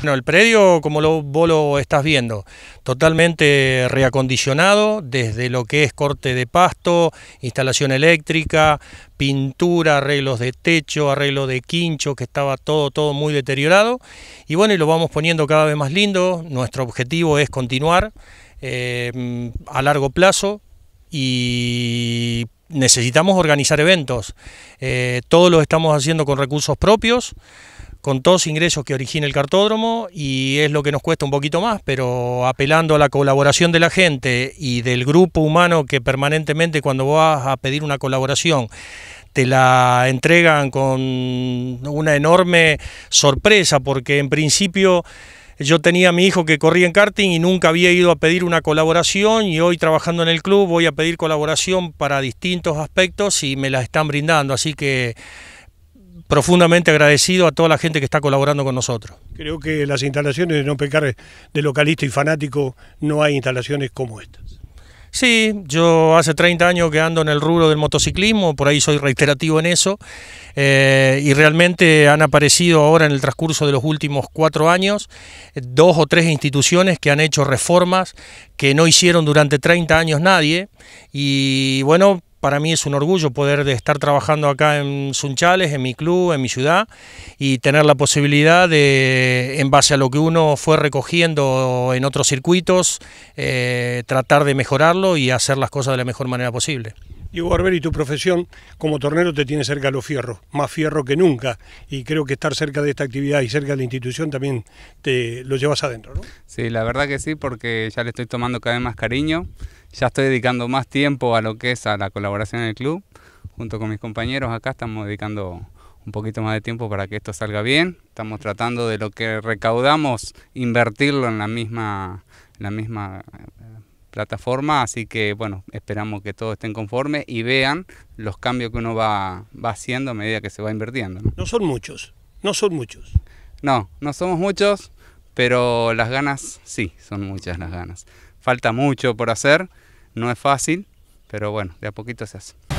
Bueno, el predio, como lo, vos lo estás viendo, totalmente reacondicionado, desde lo que es corte de pasto, instalación eléctrica, pintura, arreglos de techo, arreglo de quincho, que estaba todo, todo muy deteriorado. Y bueno, y lo vamos poniendo cada vez más lindo. Nuestro objetivo es continuar eh, a largo plazo y necesitamos organizar eventos. Eh, todos estamos haciendo con recursos propios con todos ingresos que origina el cartódromo y es lo que nos cuesta un poquito más, pero apelando a la colaboración de la gente y del grupo humano que permanentemente cuando vas a pedir una colaboración te la entregan con una enorme sorpresa porque en principio yo tenía a mi hijo que corría en karting y nunca había ido a pedir una colaboración y hoy trabajando en el club voy a pedir colaboración para distintos aspectos y me la están brindando, así que profundamente agradecido a toda la gente que está colaborando con nosotros. Creo que las instalaciones de no pecar de localista y fanático, no hay instalaciones como estas. Sí, yo hace 30 años que ando en el rubro del motociclismo, por ahí soy reiterativo en eso, eh, y realmente han aparecido ahora en el transcurso de los últimos cuatro años eh, dos o tres instituciones que han hecho reformas que no hicieron durante 30 años nadie, y bueno, para mí es un orgullo poder estar trabajando acá en Sunchales, en mi club, en mi ciudad, y tener la posibilidad de, en base a lo que uno fue recogiendo en otros circuitos, eh, tratar de mejorarlo y hacer las cosas de la mejor manera posible. Diego y tu profesión como tornero te tiene cerca a los fierros, más fierro que nunca, y creo que estar cerca de esta actividad y cerca de la institución también te lo llevas adentro, ¿no? Sí, la verdad que sí, porque ya le estoy tomando cada vez más cariño ya estoy dedicando más tiempo a lo que es a la colaboración en el club. Junto con mis compañeros acá estamos dedicando un poquito más de tiempo para que esto salga bien. Estamos tratando de lo que recaudamos invertirlo en la misma, la misma eh, plataforma, así que bueno, esperamos que todos estén conformes y vean los cambios que uno va, va haciendo a medida que se va invirtiendo. no son muchos, no son muchos. No, no somos muchos, pero las ganas sí, son muchas las ganas. Falta mucho por hacer, no es fácil, pero bueno, de a poquito se hace.